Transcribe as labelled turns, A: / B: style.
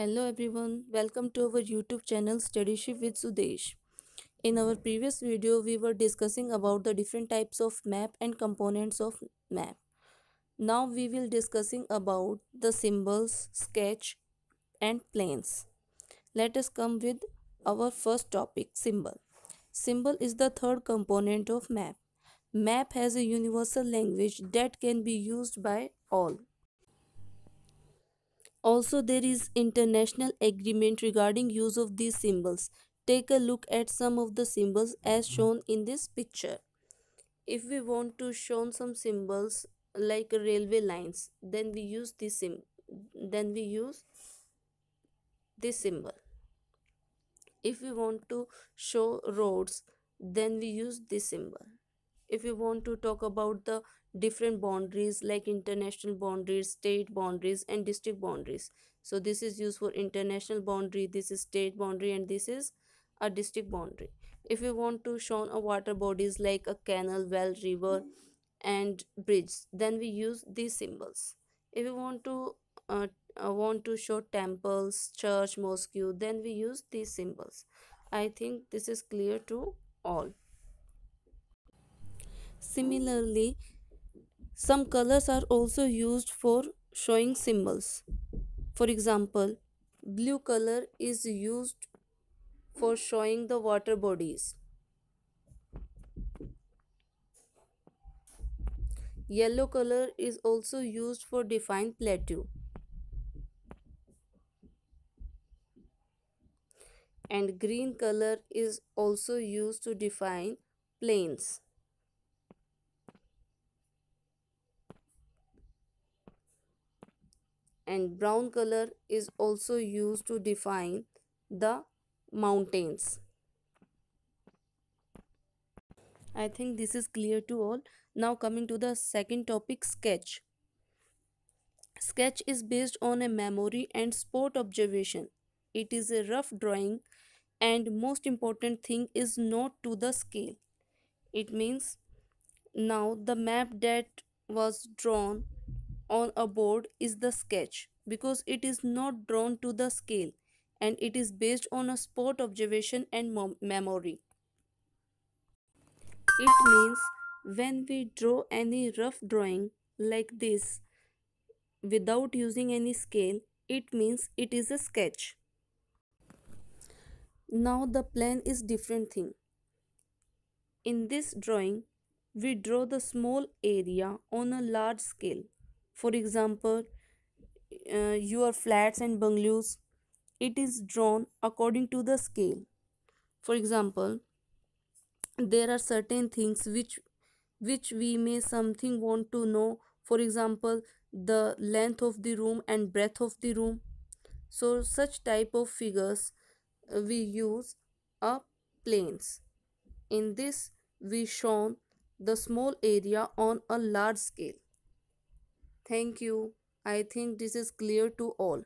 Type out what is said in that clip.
A: Hello everyone, welcome to our YouTube channel Studyship with Sudesh. In our previous video, we were discussing about the different types of map and components of map. Now we will discussing about the symbols, sketch and planes. Let us come with our first topic, symbol. Symbol is the third component of map. Map has a universal language that can be used by all. Also there is international agreement regarding use of these symbols. Take a look at some of the symbols as hmm. shown in this picture. If we want to show some symbols like railway lines, then we use this sim then we use this symbol. If we want to show roads, then we use this symbol if you want to talk about the different boundaries like international boundaries state boundaries and district boundaries so this is used for international boundary this is state boundary and this is a district boundary if you want to show a water bodies like a canal well river and bridge then we use these symbols if you want to uh, uh, want to show temples church mosque then we use these symbols i think this is clear to all Similarly, some colors are also used for showing symbols. For example, blue color is used for showing the water bodies. Yellow color is also used for defined plateau. And green color is also used to define planes. and brown color is also used to define the mountains. I think this is clear to all. Now coming to the second topic sketch. Sketch is based on a memory and spot observation. It is a rough drawing and most important thing is not to the scale. It means now the map that was drawn on a board is the sketch because it is not drawn to the scale and it is based on a spot observation and memory. It means when we draw any rough drawing like this without using any scale, it means it is a sketch. Now the plan is different thing. In this drawing, we draw the small area on a large scale for example uh, your flats and bungalows it is drawn according to the scale for example there are certain things which which we may something want to know for example the length of the room and breadth of the room so such type of figures uh, we use are planes in this we shown the small area on a large scale Thank you. I think this is clear to all.